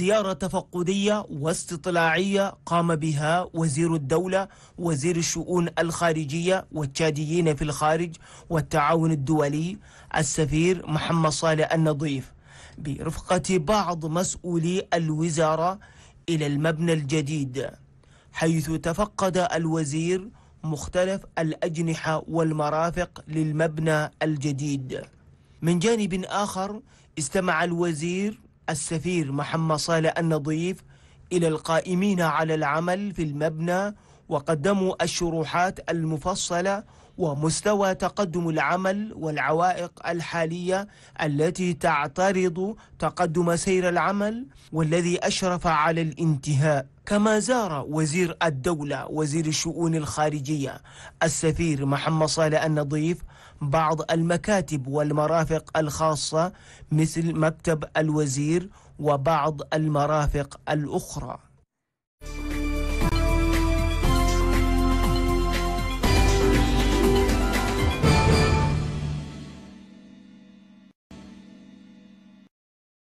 زيارة تفقدية واستطلاعية قام بها وزير الدولة وزير الشؤون الخارجية والتشاديين في الخارج والتعاون الدولي السفير محمد صالح النظيف برفقة بعض مسؤولي الوزارة إلى المبنى الجديد حيث تفقد الوزير مختلف الأجنحة والمرافق للمبنى الجديد من جانب آخر استمع الوزير السفير محمد صالح النظيف إلى القائمين على العمل في المبنى وقدموا الشروحات المفصلة ومستوى تقدم العمل والعوائق الحالية التي تعترض تقدم سير العمل والذي أشرف على الانتهاء كما زار وزير الدولة وزير الشؤون الخارجية السفير محمد صالح النظيف بعض المكاتب والمرافق الخاصة مثل مكتب الوزير وبعض المرافق الأخرى